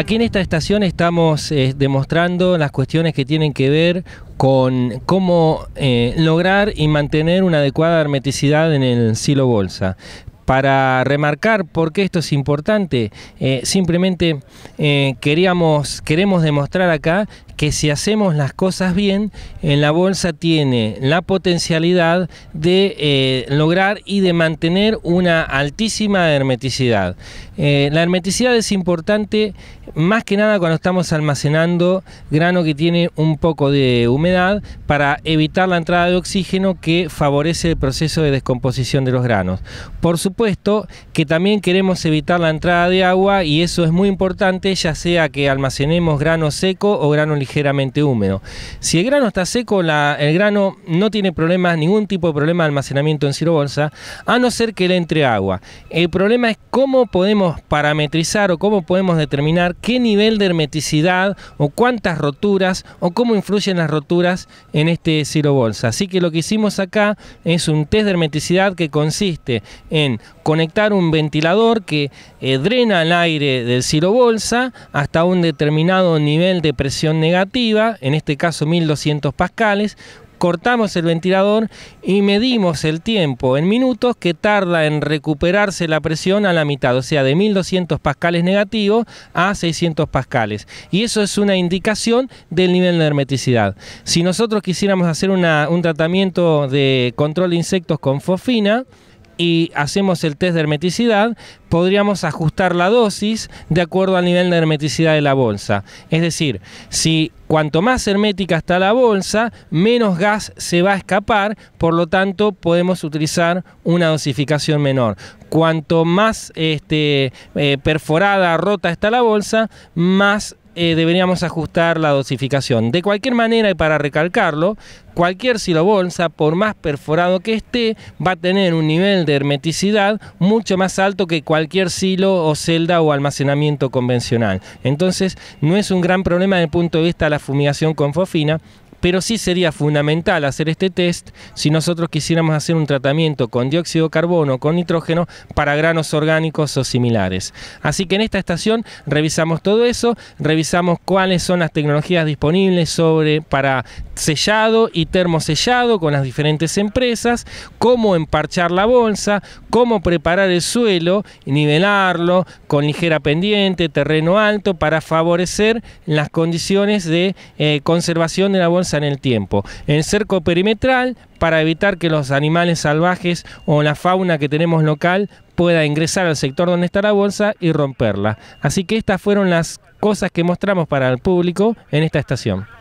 Aquí en esta estación estamos eh, demostrando las cuestiones que tienen que ver con cómo eh, lograr y mantener una adecuada hermeticidad en el silo bolsa. Para remarcar por qué esto es importante, eh, simplemente queríamos, queremos demostrar acá que si hacemos las cosas bien, en la bolsa tiene la potencialidad de eh, lograr y de mantener una altísima hermeticidad. Eh, la hermeticidad es importante más que nada cuando estamos almacenando grano que tiene un poco de humedad para evitar la entrada de oxígeno que favorece el proceso de descomposición de los granos. Por supuesto que también queremos evitar la entrada de agua y eso es muy importante ya sea que almacenemos grano seco o grano ligero ligeramente húmedo. Si el grano está seco, la, el grano no tiene problemas, ningún tipo de problema de almacenamiento en silobolsa, a no ser que le entre agua. El problema es cómo podemos parametrizar o cómo podemos determinar qué nivel de hermeticidad o cuántas roturas o cómo influyen las roturas en este silobolsa. Así que lo que hicimos acá es un test de hermeticidad que consiste en conectar un ventilador que eh, drena el aire del silobolsa hasta un determinado nivel de presión negativa en este caso 1200 pascales, cortamos el ventilador y medimos el tiempo en minutos que tarda en recuperarse la presión a la mitad, o sea, de 1200 pascales negativo a 600 pascales. Y eso es una indicación del nivel de hermeticidad. Si nosotros quisiéramos hacer un tratamiento de control de insectos con fosfina, y hacemos el test de hermeticidad, podríamos ajustar la dosis de acuerdo al nivel de hermeticidad de la bolsa. Es decir, si cuanto más hermética está la bolsa, menos gas se va a escapar, por lo tanto podemos utilizar una dosificación menor. Cuanto más este, eh, perforada, rota está la bolsa, más eh, deberíamos ajustar la dosificación. De cualquier manera, y para recalcarlo, cualquier silo bolsa, por más perforado que esté, va a tener un nivel de hermeticidad mucho más alto que cualquier silo o celda o almacenamiento convencional. Entonces, no es un gran problema desde el punto de vista de la fumigación con fofina, pero sí sería fundamental hacer este test si nosotros quisiéramos hacer un tratamiento con dióxido de carbono, con nitrógeno, para granos orgánicos o similares. Así que en esta estación revisamos todo eso, revisamos cuáles son las tecnologías disponibles sobre, para sellado y termosellado con las diferentes empresas, cómo emparchar la bolsa, cómo preparar el suelo, nivelarlo con ligera pendiente, terreno alto, para favorecer las condiciones de eh, conservación de la bolsa en el tiempo, en cerco perimetral para evitar que los animales salvajes o la fauna que tenemos local pueda ingresar al sector donde está la bolsa y romperla. Así que estas fueron las cosas que mostramos para el público en esta estación.